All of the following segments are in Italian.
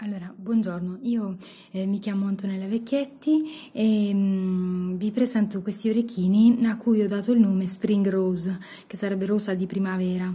Allora, buongiorno, io eh, mi chiamo Antonella Vecchietti e mm, vi presento questi orecchini a cui ho dato il nome Spring Rose, che sarebbe rosa di primavera.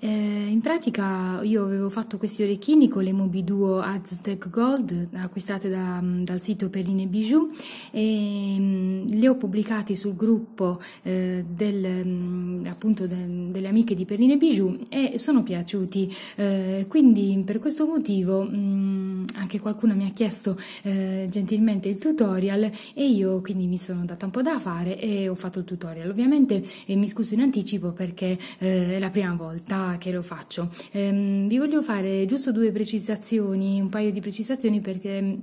Eh, in pratica io avevo fatto questi orecchini con le Mobi Duo Aztec Gold, acquistate da, mm, dal sito Perline Bijou, e mm, le ho pubblicati sul gruppo eh, del, mm, appunto de, delle amiche di Perline Bijou e sono piaciuti, eh, quindi per questo motivo... Mm, Mm, anche qualcuno mi ha chiesto eh, gentilmente il tutorial e io quindi mi sono data un po' da fare e ho fatto il tutorial. Ovviamente eh, mi scuso in anticipo perché eh, è la prima volta che lo faccio. Ehm, vi voglio fare giusto due precisazioni, un paio di precisazioni perché mm,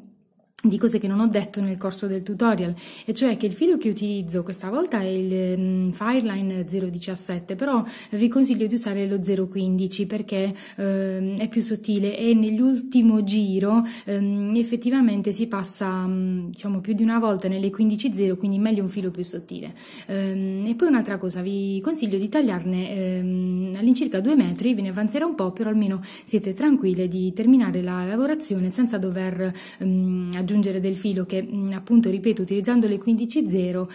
di cose che non ho detto nel corso del tutorial, e cioè che il filo che utilizzo questa volta è il mm, Fireline 017, però vi consiglio di usare lo 015 perché ehm, è più sottile e nell'ultimo giro ehm, effettivamente si passa mm, diciamo più di una volta nelle 15.0, quindi meglio un filo più sottile. Ehm, e poi un'altra cosa, vi consiglio di tagliarne ehm, all'incirca 2 metri, ve ne avanzerà un po', però almeno siete tranquille di terminare la lavorazione senza dover mm, aggiungere aggiungere del filo che mm, appunto ripeto utilizzando le 15.0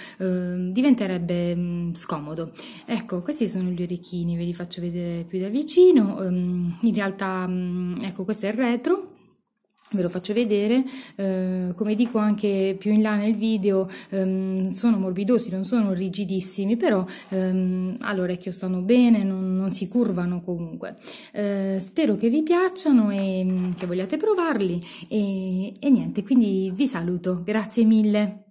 eh, diventerebbe mh, mm, scomodo ecco questi sono gli orecchini ve li faccio vedere più da vicino um, in realtà mh, mm, ecco questo è il retro ve lo faccio vedere, eh, come dico anche più in là nel video, ehm, sono morbidosi, non sono rigidissimi, però ehm, all'orecchio stanno bene, non, non, si curvano comunque. Eh, spero che vi piacciono e mm, che vogliate provarli e, e niente, quindi vi saluto, grazie mille!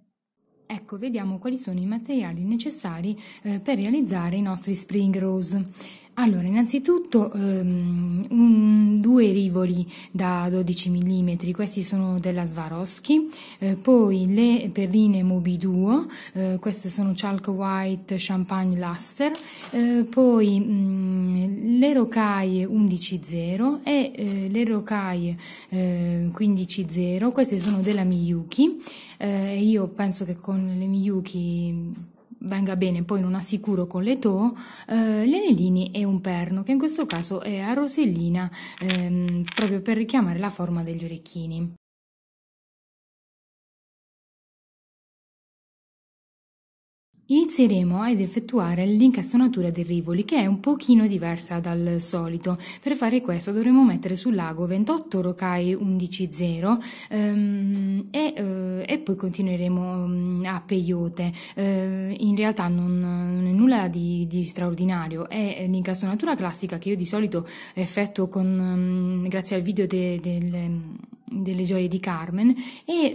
Ecco, vediamo quali sono i materiali necessari eh, per realizzare i nostri spring rose. Allora, innanzitutto um, un, due rivoli da 12 mm, questi sono della Swarovski, eh, poi le perline Mobi Duo, eh, queste sono Chalk White Champagne Luster, eh, poi mh, mm, le rocaille 11.0 e eh, le rocaille 15.0, eh, queste sono della Miyuki, eh, io penso che con le Miyuki venga bene, poi non assicuro con le to, eh, gli anellini e un perno, che in questo caso è a rosellina, ehm, proprio per richiamare la forma degli orecchini. Inizieremo ad effettuare l'incastonatura dei rivoli, che è un pochino diversa dal solito. Per fare questo dovremo mettere sul lago 28 rocai 110 ehm, e... Eh, e poi continueremo mm, a Peyote. Eh, in realtà non, non è nulla di, di, straordinario, è l'incastonatura classica che io di solito effetto con, mm, grazie al video del... Mm, delle gioie di Carmen e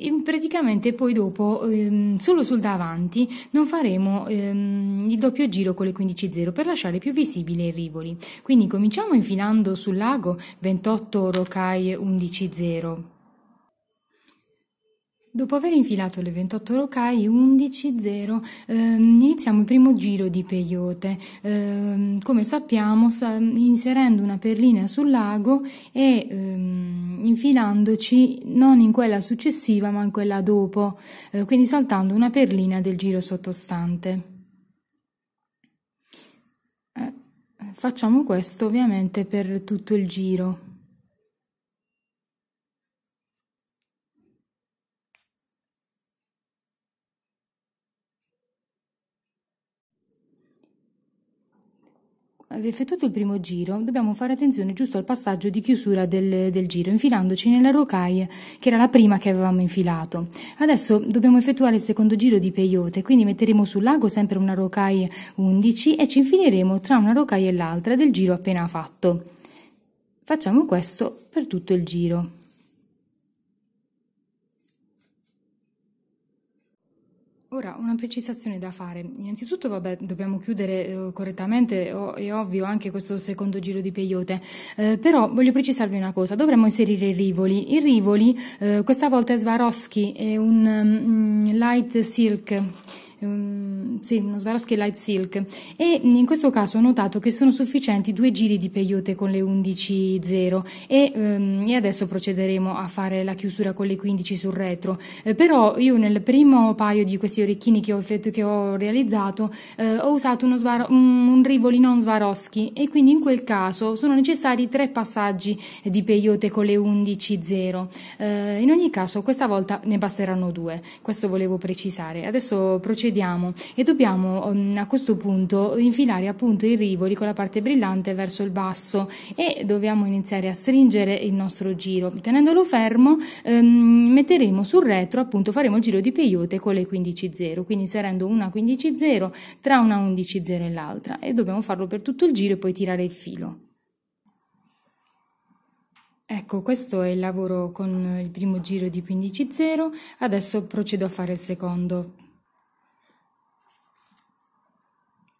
eh, praticamente poi dopo ehm, solo sul davanti non faremo ehm, il doppio giro con le 15.0 per lasciare più visibile i rivoli quindi cominciamo infilando sul lago 28 rocaie 11.0 Dopo aver infilato le 28 rocaie 11-0 ehm, iniziamo il primo giro di peyote, ehm, come sappiamo sa inserendo una perlina sul lago e ehm, infilandoci non in quella successiva ma in quella dopo, eh, quindi saltando una perlina del giro sottostante. Eh, facciamo questo ovviamente per tutto il giro. effettuato il primo giro, dobbiamo fare attenzione giusto al passaggio di chiusura del, del giro, infilandoci nella rocaille che era la prima che avevamo infilato. Adesso dobbiamo effettuare il secondo giro di peyote, quindi metteremo sul lago sempre una rocaille 11 e ci infileremo tra una rocaille e l'altra del giro appena fatto. Facciamo questo per tutto il giro. Ora, una precisazione da fare. Innanzitutto, vabbè, dobbiamo chiudere eh, correttamente, oh, è ovvio, anche questo secondo giro di peyote, eh, però voglio precisarvi una cosa, dovremmo inserire i rivoli. I rivoli, eh, questa volta è Swarovski, è un um, light silk um, sì, uno Swarovski Light Silk e in questo caso ho notato che sono sufficienti due giri di peyote con le 11.0 e, um, e, adesso procederemo a fare la chiusura con le 15 sul retro eh, però io nel primo paio di questi orecchini che ho, che ho realizzato eh, ho usato uno svaro, un, un rivoli non Swarovski e quindi in quel caso sono necessari tre passaggi di peyote con le 11.0 eh, in ogni caso questa volta ne basteranno due questo volevo precisare adesso procediamo procediamo e dobbiamo mm, a questo punto infilare appunto i rivoli con la parte brillante verso il basso e dobbiamo iniziare a stringere il nostro giro. Tenendolo fermo ehm, metteremo sul retro appunto faremo il giro di peyote con le 15.0 quindi inserendo una 15.0 tra una 11.0 e l'altra e dobbiamo farlo per tutto il giro e poi tirare il filo. Ecco, questo è il lavoro con il primo giro di 15.0, adesso procedo a fare il secondo.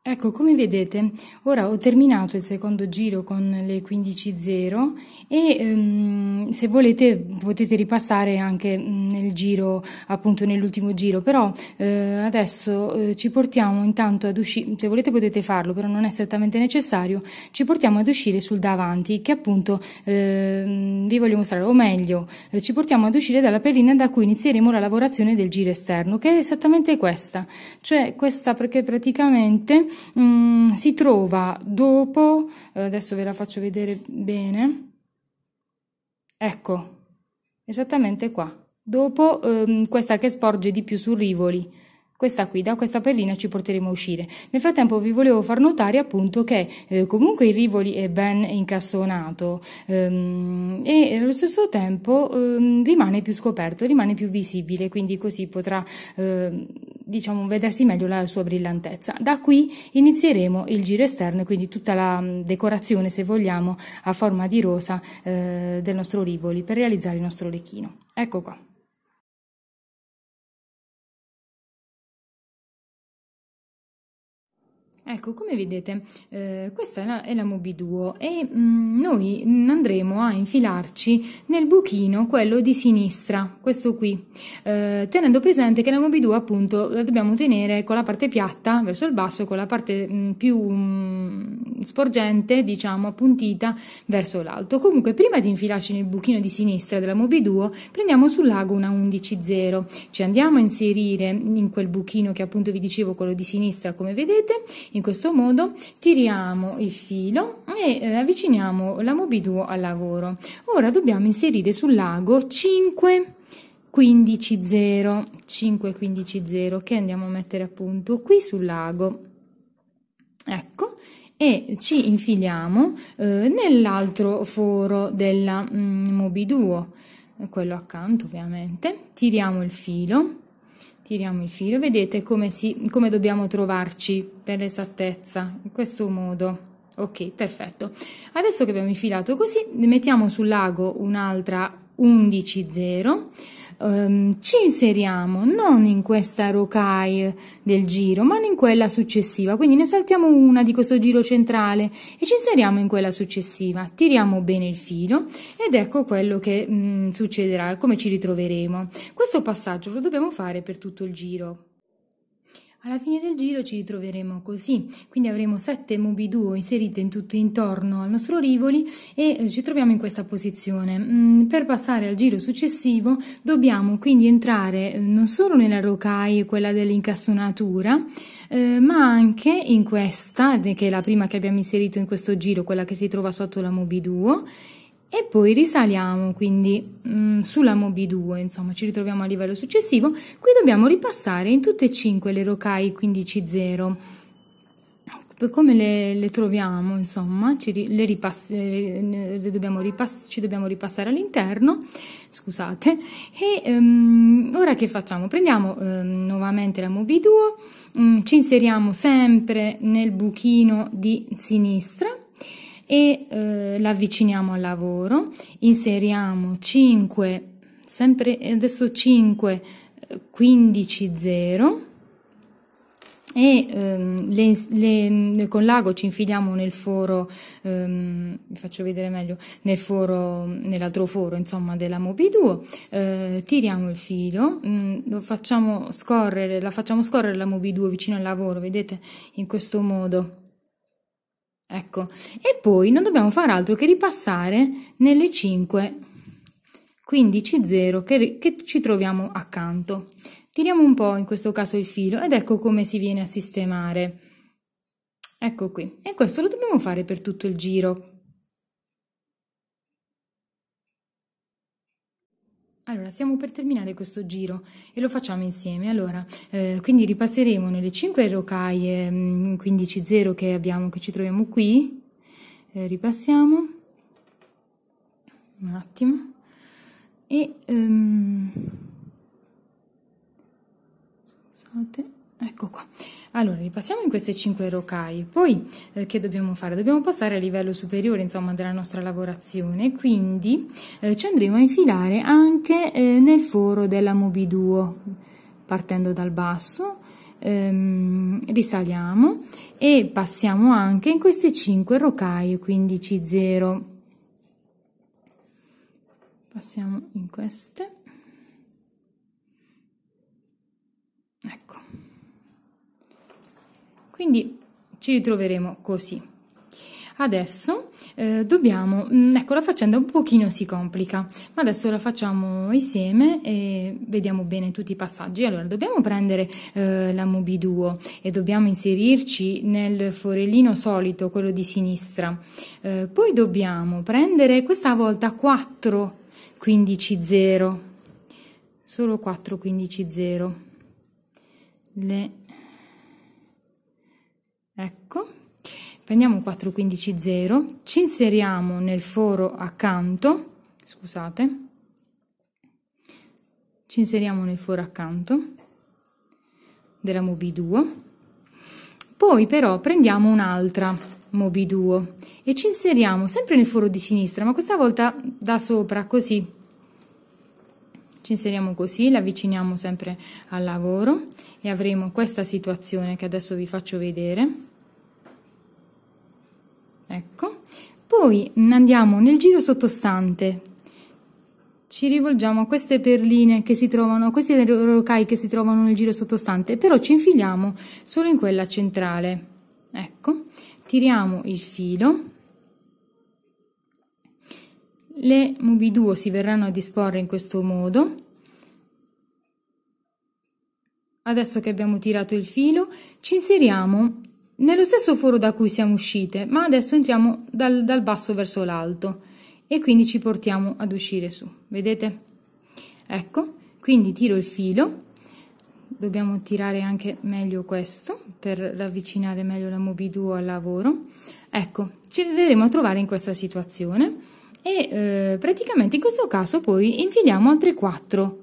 Ecco, come vedete, ora ho terminato il secondo giro con le 15.0 e ehm, se volete potete ripassare anche nel giro, appunto nell'ultimo giro, però eh, adesso eh, ci portiamo intanto ad uscire, se volete potete farlo, però non è strettamente necessario, ci portiamo ad uscire sul davanti che appunto eh, vi voglio mostrare, o meglio, eh, ci portiamo ad uscire dalla perlina da cui inizieremo la lavorazione del giro esterno, che è esattamente questa, cioè questa perché praticamente mh, mm, si trova dopo, eh, adesso ve la faccio vedere bene, ecco, esattamente qua, dopo ehm, questa che sporge di più su Rivoli questa qui, da questa perlina ci porteremo a uscire. Nel frattempo vi volevo far notare appunto che eh, comunque il Rivoli è ben incastonato ehm, e allo stesso tempo ehm, rimane più scoperto, rimane più visibile, quindi così potrà ehm, diciamo vedersi meglio la sua brillantezza. Da qui inizieremo il giro esterno e quindi tutta la mm, decorazione, se vogliamo, a forma di rosa eh, del nostro Rivoli per realizzare il nostro orecchino. Ecco qua. Ecco, come vedete, eh, questa è la, è la Mobiduo e mh, mm, noi andremo a infilarci nel buchino, quello di sinistra, questo qui, eh, tenendo presente che la Duo appunto la dobbiamo tenere con la parte piatta verso il basso e con la parte mh, mm, più mh, mm, sporgente, diciamo, appuntita verso l'alto. Comunque, prima di infilarci nel buchino di sinistra della Duo, prendiamo sul lago una 11.0, ci andiamo a inserire in quel buchino che appunto vi dicevo, quello di sinistra, come vedete, in questo modo tiriamo il filo e eh, avviciniamo la Mobiduo al lavoro. Ora dobbiamo inserire sul lago 5 15 0, 5 15 0 che andiamo a mettere appunto qui sul lago. Ecco, e ci infiliamo eh, nell'altro foro della mm, Mobiduo, quello accanto ovviamente, tiriamo il filo tiriamo il filo vedete come, si, come dobbiamo trovarci per esattezza in questo modo ok perfetto adesso che abbiamo infilato così mettiamo sul lago un'altra 11 0 ehm, ci inseriamo non in questa rocaille del giro, ma in quella successiva. Quindi ne saltiamo una di questo giro centrale e ci inseriamo in quella successiva. Tiriamo bene il filo ed ecco quello che mh, mm, succederà, come ci ritroveremo. Questo passaggio lo dobbiamo fare per tutto il giro. Alla fine del giro ci ritroveremo così, quindi avremo 7 mobi 2 inserite in tutto intorno al nostro rivoli e eh, ci troviamo in questa posizione. Mm, per passare al giro successivo dobbiamo quindi entrare eh, non solo nella rocaia, quella dell'incastonatura, eh, ma anche in questa, che è la prima che abbiamo inserito in questo giro, quella che si trova sotto la mobi 2, e poi risaliamo quindi mh, mm, sulla Mobi 2, insomma ci ritroviamo a livello successivo, qui dobbiamo ripassare in tutte e cinque le rocaie 15.0. come le, le, troviamo, insomma, ci, le ripass, eh, le dobbiamo ripass, ci dobbiamo ripassare all'interno, scusate, e um, ora che facciamo? Prendiamo um, nuovamente la Mobi 2, um, mm, ci inseriamo sempre nel buchino di sinistra, e eh, l'avviciniamo al lavoro, inseriamo 5, sempre adesso 5, 15, 0 e ehm, le, le, con l'ago ci infiliamo nel foro, ehm, vi faccio vedere meglio, nel foro, nell'altro foro insomma della Moby Duo, eh, tiriamo il filo, mh, mm, facciamo scorrere, la facciamo scorrere la Moby Duo vicino al lavoro, vedete in questo modo Ecco, e poi non dobbiamo fare altro che ripassare nelle 5, 15, 0 che, che ci troviamo accanto. Tiriamo un po' in questo caso il filo ed ecco come si viene a sistemare. Ecco qui, e questo lo dobbiamo fare per tutto il giro, Allora, siamo per terminare questo giro e lo facciamo insieme. Allora, eh, quindi ripasseremo nelle 5 rocaie 15.0 mm, che abbiamo, che ci troviamo qui. Eh, ripassiamo. Un attimo. E... Um, scusate. Ecco qua. Allora, ripassiamo in queste 5 rocaie. Poi eh, che dobbiamo fare? Dobbiamo passare al livello superiore, insomma, della nostra lavorazione, quindi eh, ci andremo a infilare anche eh, nel foro della duo partendo dal basso, ehm, risaliamo e passiamo anche in queste 5 rocaie, 15 0 Passiamo in queste Quindi ci ritroveremo così. Adesso eh, dobbiamo, mm, ecco la faccenda un pochino si complica, ma adesso la facciamo insieme e vediamo bene tutti i passaggi. Allora dobbiamo prendere eh, la duo e dobbiamo inserirci nel forellino solito, quello di sinistra. Eh, poi dobbiamo prendere questa volta 4 15 0, solo 4 15 0. Le Ecco, prendiamo 4,15,0, ci inseriamo nel foro accanto, scusate, ci inseriamo nel foro accanto della 2 poi però prendiamo un'altra 2 e ci inseriamo sempre nel foro di sinistra, ma questa volta da sopra, così. Ci inseriamo così, la avviciniamo sempre al lavoro e avremo questa situazione che adesso vi faccio vedere ecco. Poi andiamo nel giro sottostante, ci rivolgiamo a queste perline che si trovano, questi rocai che si trovano nel giro sottostante, però ci infiliamo solo in quella centrale. Ecco, tiriamo il filo, le mubi duo si verranno a disporre in questo modo. Adesso che abbiamo tirato il filo, ci inseriamo nello stesso foro da cui siamo uscite, ma adesso entriamo dal, dal basso verso l'alto e quindi ci portiamo ad uscire su, vedete? Ecco, quindi tiro il filo, dobbiamo tirare anche meglio questo per ravvicinare meglio la Mobidu al lavoro. Ecco, ci vedremo a trovare in questa situazione e eh, praticamente in questo caso poi infiliamo altre 4,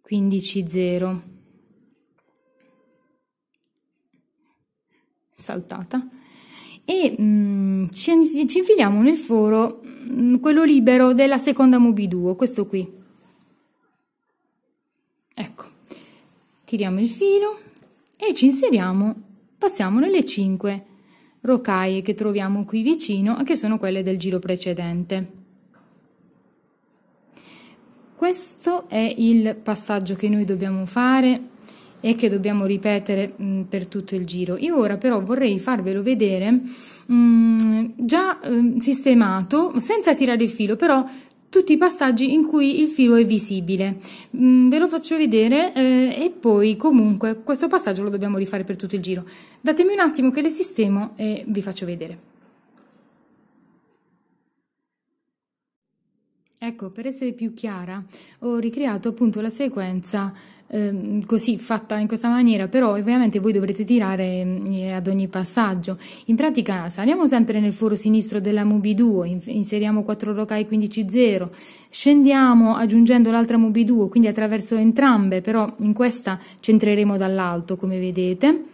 15, 0. saltata e mm, ci, ci, infiliamo nel foro mm, quello libero della seconda mubi duo questo qui ecco tiriamo il filo e ci inseriamo passiamo nelle 5 rocaie che troviamo qui vicino che sono quelle del giro precedente questo è il passaggio che noi dobbiamo fare e che dobbiamo ripetere mh, mm, per tutto il giro. Io ora però vorrei farvelo vedere mh, mm, già mh, mm, sistemato, senza tirare il filo, però tutti i passaggi in cui il filo è visibile. Mm, ve lo faccio vedere eh, e poi comunque questo passaggio lo dobbiamo rifare per tutto il giro. Datemi un attimo che le sistemo e vi faccio vedere. Ecco, per essere più chiara, ho ricreato appunto la sequenza Ehm, così fatta in questa maniera, però ovviamente voi dovrete tirare mm, eh, ad ogni passaggio. In pratica saliamo sempre nel foro sinistro della Mubi 2, inseriamo 4 rocai 15-0, scendiamo aggiungendo l'altra Mubi 2, quindi attraverso entrambe, però in questa centreremo dall'alto come vedete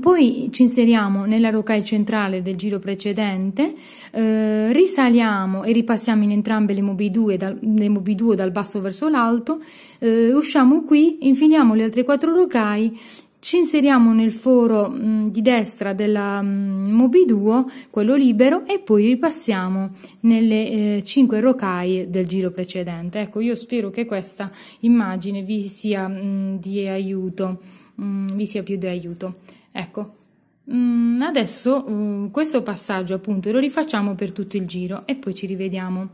poi ci inseriamo nella rocaille centrale del giro precedente, eh, risaliamo e ripassiamo in entrambe le mobiduo dal, dal, basso verso l'alto, eh, usciamo qui, infiliamo le altre 4 rocaille, ci inseriamo nel foro mh, mm, di destra della mh, mm, 2, quello libero, e poi ripassiamo nelle eh, 5 rocaille del giro precedente. Ecco, io spero che questa immagine vi sia mh, mm, di aiuto, vi sia più di aiuto. Ecco, Mm, adesso mm, questo passaggio appunto lo rifacciamo per tutto il giro e poi ci rivediamo.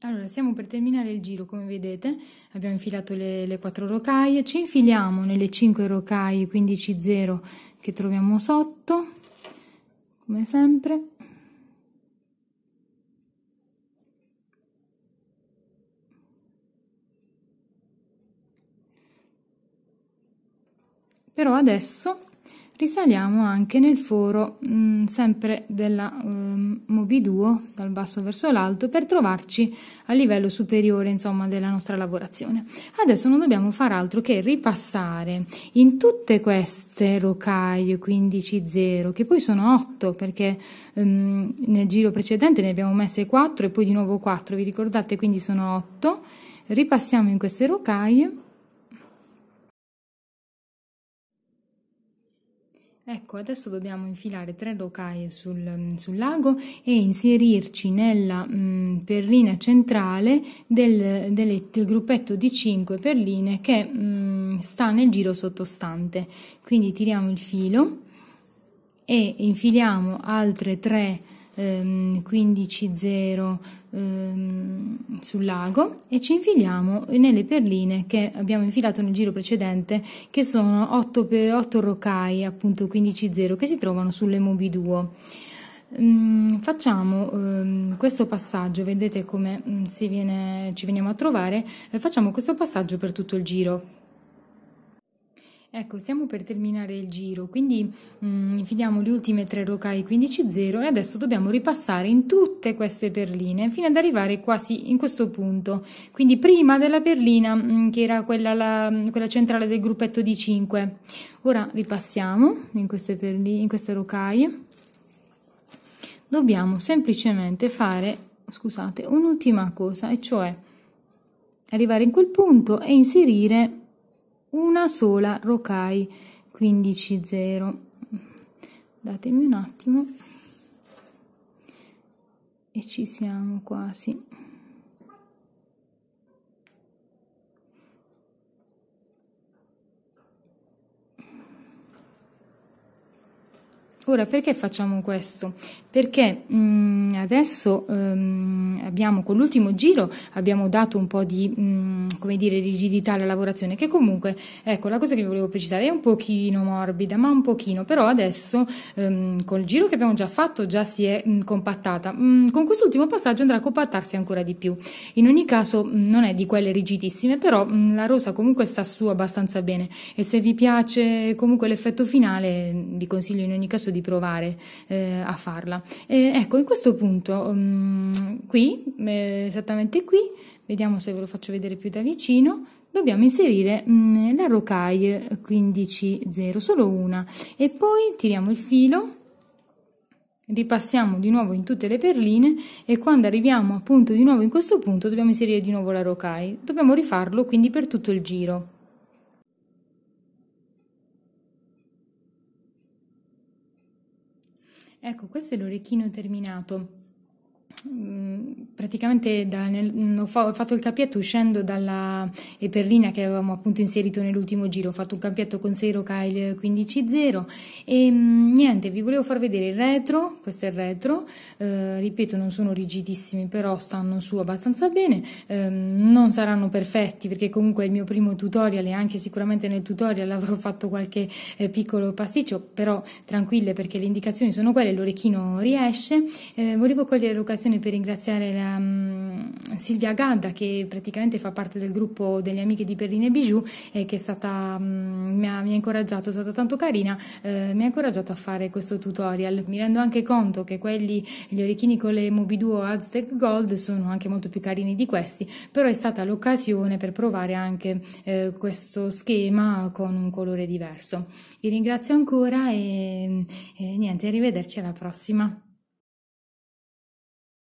Allora, siamo per terminare il giro, come vedete, abbiamo infilato le, le 4 rocaie, ci infiliamo nelle 5 rocaie 15-0 che troviamo sotto, come sempre, però adesso risaliamo anche nel foro mh, mm, sempre della um, ehm, mobiduo dal basso verso l'alto per trovarci a livello superiore insomma della nostra lavorazione adesso non dobbiamo fare altro che ripassare in tutte queste rocaie 15 0 che poi sono 8 perché um, nel giro precedente ne abbiamo messe 4 e poi di nuovo 4 vi ricordate quindi sono 8 ripassiamo in queste rocaie Ecco, adesso dobbiamo infilare tre rocaie sul, sul lago e inserirci nella mh, mm, perlina centrale del, del, del, gruppetto di 5 perline che mh, mm, sta nel giro sottostante. Quindi tiriamo il filo e infiliamo altre tre ehm, 15.0 ehm, sul lago e ci infiliamo nelle perline che abbiamo infilato nel giro precedente che sono 8, per 8 rocaie appunto 15.0 che si trovano sulle mobiduo. Mm, facciamo um, questo passaggio, vedete come mm, viene, ci veniamo a trovare, eh, facciamo questo passaggio per tutto il giro, Ecco, stiamo per terminare il giro, quindi mh, mm, finiamo le ultime tre rocai 15-0 e adesso dobbiamo ripassare in tutte queste perline fino ad arrivare quasi in questo punto. Quindi prima della perlina mh, mm, che era quella, la, quella, centrale del gruppetto di 5. Ora ripassiamo in queste, perline, in queste rocaie. Dobbiamo semplicemente fare, scusate, un'ultima cosa, e cioè arrivare in quel punto e inserire una sola rocai 15 datemi un attimo e ci siamo quasi ora perché facciamo questo perché mh, mm, adesso mh, ehm, abbiamo con l'ultimo giro abbiamo dato un po' di mh, mm, come dire rigidità alla lavorazione che comunque ecco la cosa che vi volevo precisare è un pochino morbida ma un pochino però adesso mh, ehm, col giro che abbiamo già fatto già si è mm, compattata con quest'ultimo passaggio andrà a compattarsi ancora di più in ogni caso non è di quelle rigidissime però la rosa comunque sta su abbastanza bene e se vi piace comunque l'effetto finale vi consiglio in ogni caso di provare eh, a farla e ecco, in questo punto, um, qui, eh, esattamente qui, vediamo se ve lo faccio vedere più da vicino, dobbiamo inserire um, la rocaille 15.0, solo una, e poi tiriamo il filo, ripassiamo di nuovo in tutte le perline e quando arriviamo appunto di nuovo in questo punto dobbiamo inserire di nuovo la rocaille, dobbiamo rifarlo quindi per tutto il giro. Ecco, questo è l'orecchino terminato praticamente da, nel, ho, fatto il cappietto uscendo dalla Eperlina che avevamo appunto inserito nell'ultimo giro, ho fatto un cappietto con 0 Kyle 15-0 e niente, vi volevo far vedere il retro, questo è il retro, eh, ripeto non sono rigidissimi però stanno su abbastanza bene, eh, non saranno perfetti perché comunque è il mio primo tutorial e anche sicuramente nel tutorial avrò fatto qualche eh, piccolo pasticcio, però tranquille perché le indicazioni sono quelle, l'orecchino riesce, eh, volevo cogliere l'occasione occasione per ringraziare la, um, Silvia Gadda che praticamente fa parte del gruppo delle amiche di Perline Bijou e che è stata, um, mi, ha, mi, ha, incoraggiato, è stata tanto carina, eh, mi ha incoraggiato a fare questo tutorial. Mi rendo anche conto che quelli, gli orecchini con le Duo Aztec Gold sono anche molto più carini di questi, però è stata l'occasione per provare anche eh, questo schema con un colore diverso. Vi ringrazio ancora e, e niente, arrivederci alla prossima.